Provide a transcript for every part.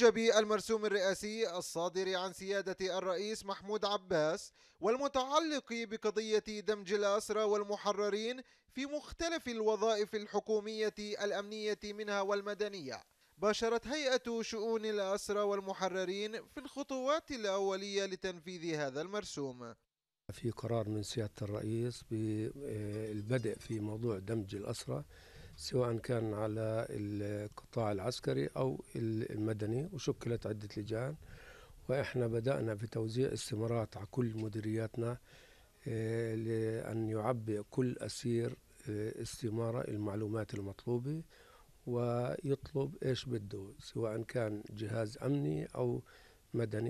بموجب المرسوم الرئاسي الصادر عن سيادة الرئيس محمود عباس والمتعلق بقضية دمج الأسرى والمحررين في مختلف الوظائف الحكومية الأمنية منها والمدنية باشرت هيئة شؤون الأسرى والمحررين في الخطوات الأولية لتنفيذ هذا المرسوم في قرار من سيادة الرئيس بالبدء آه، في موضوع دمج الأسرى سواء كان على القطاع العسكري أو المدني وشكلت عدة لجان وإحنا بدأنا بتوزيع استمارات على كل مديرياتنا آه، لأن يعبئ كل أسير آه، استمارة المعلومات المطلوبة ويطلب إيش بده سواء كان جهاز أمني أو مدني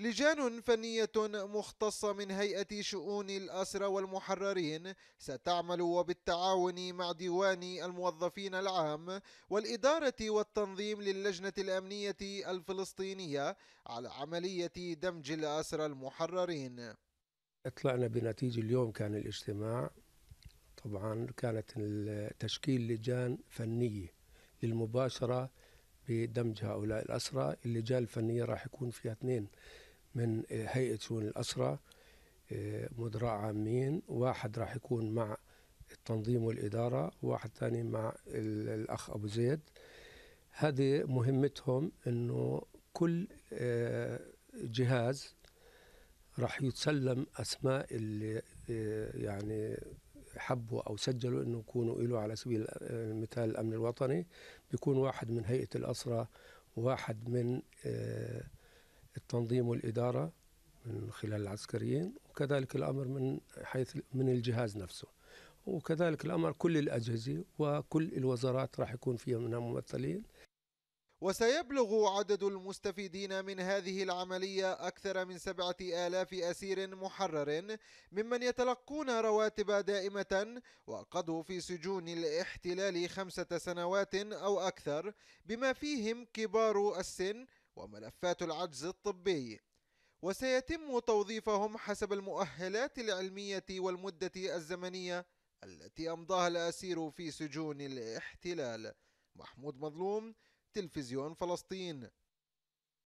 لجان فنية مختصة من هيئة شؤون الأسرى والمحررين ستعمل وبالتعاون مع ديوان الموظفين العام والإدارة والتنظيم للجنة الأمنية الفلسطينية على عملية دمج الأسرى المحررين طلعنا بنتيجة اليوم كان الاجتماع طبعا كانت تشكيل لجان فنية للمباشرة بدمج هؤلاء الأسرى اللجان الفنية راح يكون فيها اثنين من هيئة شؤون الأسرة آه، مدراء عامين واحد راح يكون مع التنظيم والإدارة واحد ثاني مع الأخ أبو زيد هذه مهمتهم أنه كل آه، جهاز راح يتسلم أسماء اللي آه، يعني حبوا أو سجلوا أنه يكونوا له على سبيل المثال الأمن الوطني بيكون واحد من هيئة الأسرة واحد من آه التنظيم والإدارة من خلال العسكريين وكذلك الأمر من حيث من الجهاز نفسه وكذلك الأمر كل الأجهزة وكل الوزارات راح يكون فيها منها ممثلين وسيبلغ عدد المستفيدين من هذه العملية أكثر من سبعة آلاف أسير محرر ممن يتلقون رواتب دائمة وقضوا في سجون الاحتلال خمسة سنوات أو أكثر بما فيهم كبار السن وملفات العجز الطبي وسيتم توظيفهم حسب المؤهلات العلمية والمدة الزمنية التي أمضاها الأسير في سجون الاحتلال محمود مظلوم تلفزيون فلسطين